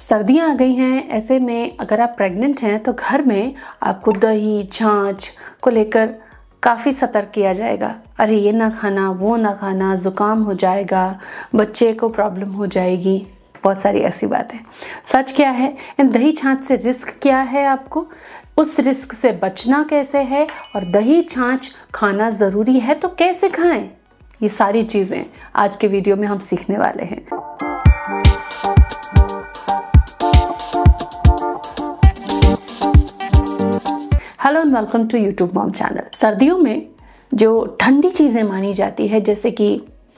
सर्दियाँ आ गई हैं ऐसे में अगर आप प्रेग्नेंट हैं तो घर में आपको दही छाछ को लेकर काफ़ी सतर्क किया जाएगा अरे ये ना खाना वो ना खाना ज़ुकाम हो जाएगा बच्चे को प्रॉब्लम हो जाएगी बहुत सारी ऐसी बातें सच क्या है इन दही छाछ से रिस्क क्या है आपको उस रिस्क से बचना कैसे है और दही छाछ खाना ज़रूरी है तो कैसे खाएं ये सारी चीज़ें आज के वीडियो में हम सीखने वाले हैं hello and welcome to YouTube mom channel सर्दियों में जो ठंडी चीज़ें मानी जाती है जैसे कि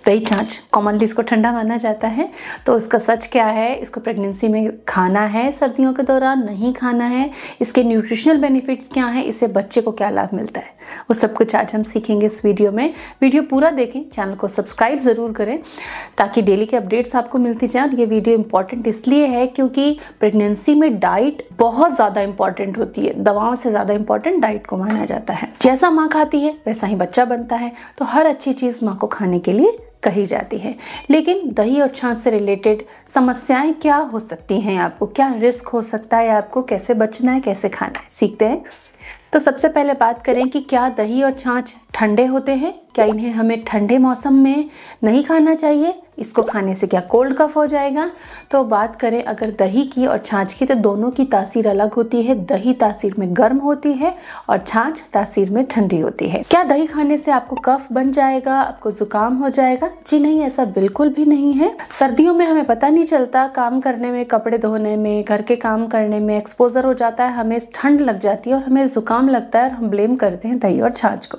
दही छाछ कॉमनली इसको ठंडा माना जाता है तो इसका सच क्या है इसको प्रेगनेंसी में खाना है सर्दियों के दौरान नहीं खाना है इसके न्यूट्रिशनल बेनिफिट्स क्या हैं इससे बच्चे को क्या लाभ मिलता है वो सब कुछ आज हम सीखेंगे इस वीडियो में वीडियो पूरा देखें चैनल को सब्सक्राइब ज़रूर करें ताकि डेली के अपडेट्स आपको मिलती जाए और ये वीडियो इंपॉर्टेंट इसलिए है क्योंकि प्रेगनेंसी में डाइट बहुत ज़्यादा इंपॉर्टेंट होती है दवाओं से ज़्यादा इंपॉर्टेंट डाइट को माना जाता है जैसा माँ खाती है वैसा ही बच्चा बनता है तो हर अच्छी चीज़ माँ को खाने के लिए कही जाती है लेकिन दही और छाछ से रिलेटेड समस्याएं क्या हो सकती हैं आपको क्या रिस्क हो सकता है आपको कैसे बचना है कैसे खाना है सीखते हैं तो सबसे पहले बात करें कि क्या दही और छाछ ठंडे होते हैं क्या इन्हें हमें ठंडे मौसम में नहीं खाना चाहिए इसको खाने से क्या कोल्ड कफ हो जाएगा तो बात करें अगर दही की और छाछ की तो दोनों की तासीर अलग होती है दही तासीर में गर्म होती है और छाछ तासीर में ठंडी होती है क्या दही खाने से आपको कफ बन जाएगा आपको जुकाम हो जाएगा जी नहीं ऐसा बिल्कुल भी नहीं है सर्दियों में हमें पता नहीं चलता काम करने में कपड़े धोने में घर के काम करने में एक्सपोजर हो जाता है हमें ठंड लग जाती है और हमें जुकाम लगता है और हम ब्लेम करते हैं दही और छाछ को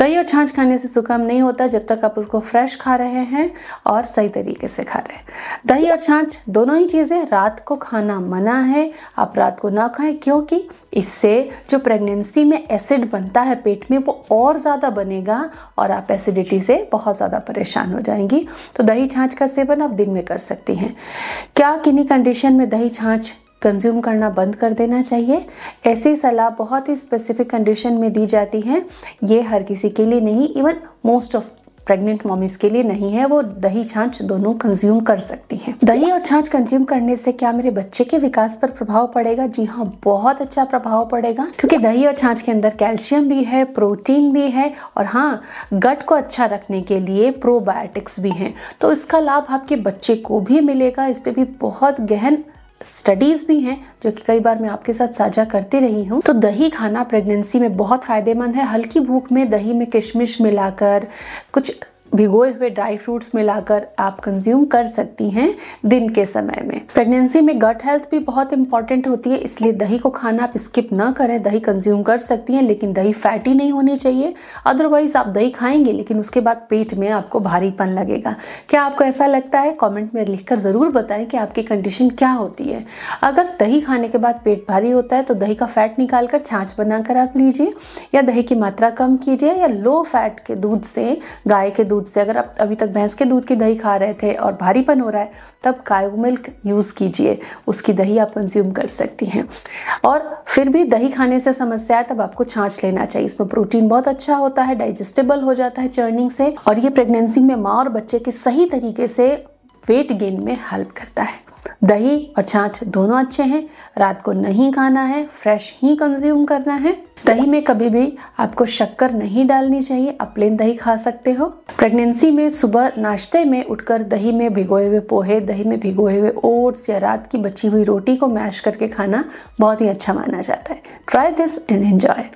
दही और छाछ खाने से सुकम नहीं होता जब तक आप उसको फ्रेश खा रहे हैं और सही तरीके से खा रहे हैं दही और छाछ दोनों ही चीज़ें रात को खाना मना है आप रात को ना खाएं क्योंकि इससे जो प्रेगनेंसी में एसिड बनता है पेट में वो और ज़्यादा बनेगा और आप एसिडिटी से बहुत ज़्यादा परेशान हो जाएंगी तो दही छाछ का सेवन आप दिन में कर सकती हैं क्या किन्हीं कंडीशन में दही छाछ कंज्यूम करना बंद कर देना चाहिए ऐसी सलाह बहुत ही स्पेसिफिक कंडीशन में दी जाती है ये हर किसी के लिए नहीं even most of pregnant mommies के लिए नहीं है वो दही छाछ दोनों कंज्यूम कर सकती हैं दही और छाछ कंज्यूम करने से क्या मेरे बच्चे के विकास पर प्रभाव पड़ेगा जी हाँ बहुत अच्छा प्रभाव पड़ेगा क्योंकि दही और छाछ के अंदर कैल्शियम भी है प्रोटीन भी है और हाँ गट को अच्छा रखने के लिए प्रोबायोटिक्स भी हैं तो इसका लाभ आपके बच्चे को भी मिलेगा इस पर भी बहुत गहन स्टडीज भी हैं जो कि कई बार मैं आपके साथ साझा करती रही हूँ तो दही खाना प्रेगनेंसी में बहुत फ़ायदेमंद है हल्की भूख में दही में किशमिश मिलाकर कुछ भिगोए हुए ड्राई फ्रूट्स मिलाकर आप कंज्यूम कर सकती हैं दिन के समय में प्रेगनेंसी में गट हेल्थ भी बहुत इंपॉर्टेंट होती है इसलिए दही को खाना आप स्किप ना करें दही कंज्यूम कर सकती हैं लेकिन दही फैटी नहीं होनी चाहिए अदरवाइज आप दही खाएंगे लेकिन उसके बाद पेट में आपको भारीपन लगेगा क्या आपको ऐसा लगता है कॉमेंट में लिख ज़रूर बताएं कि आपकी कंडीशन क्या होती है अगर दही खाने के बाद पेट भारी होता है तो दही का फैट निकाल कर छाछ बनाकर आप लीजिए या दही की मात्रा कम कीजिए या लो फैट के दूध से गाय के दूध दूध से अगर आप अभी तक भैंस के दूध की दही खा रहे थे और भारीपन हो रहा है तब कायो मिल्क यूज़ कीजिए उसकी दही आप कंज्यूम कर सकती हैं और फिर भी दही खाने से समस्या है तब आपको छाछ लेना चाहिए इसमें प्रोटीन बहुत अच्छा होता है डाइजेस्टेबल हो जाता है चर्निंग से और ये प्रेगनेंसी में माँ और बच्चे के सही तरीके से वेट गेन में हेल्प करता है दही और छाछ दोनों अच्छे हैं रात को नहीं खाना है फ्रेश ही कंज्यूम करना है दही में कभी भी आपको शक्कर नहीं डालनी चाहिए आप प्लेन दही खा सकते हो प्रेगनेंसी में सुबह नाश्ते में उठकर दही में भिगोए हुए पोहे दही में भिगोए हुए ओट्स या रात की बची हुई रोटी को मैश करके खाना बहुत ही अच्छा माना जाता है ट्राई दिस एंड एन्जॉय